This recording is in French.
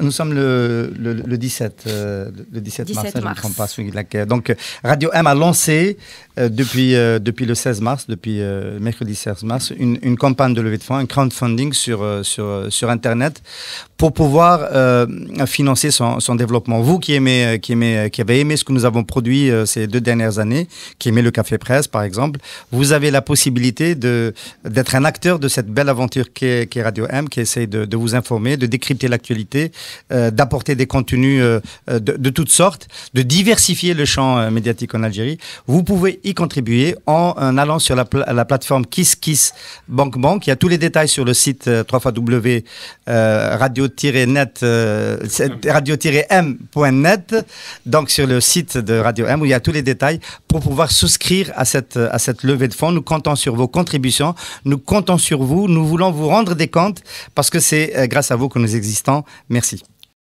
Nous sommes le, le, le 17, euh, le 17, 17 mars, hein, mars, je ne me trompe pas. donc, Radio M a lancé euh, depuis, euh, depuis le 16 mars, depuis euh, mercredi 16 mars, une, une, campagne de levée de fonds, un crowdfunding sur, sur, sur Internet pour pouvoir financer son, son, développement. Vous qui, aimez, qui, aimez, qui avez aimé ce que nous avons produit ces deux dernières années, qui aimez le Café Presse par exemple, vous avez la possibilité d'être un acteur de cette belle aventure qu'est Radio M, qui essaye de, vous informer, de décrypter l'actualité, d'apporter des contenus de, de, toutes sortes, de diversifier le champ médiatique en Algérie. Vous pouvez contribuer en, allant sur la, plateforme Kiss Kiss Bank Bank. Il y a tous les détails sur le site euh, wwwradio euh, euh, radio-m.net, donc sur le site de Radio M où il y a tous les détails pour pouvoir souscrire à cette, à cette levée de fonds. Nous comptons sur vos contributions, nous comptons sur vous, nous voulons vous rendre des comptes parce que c'est grâce à vous que nous existons. Merci.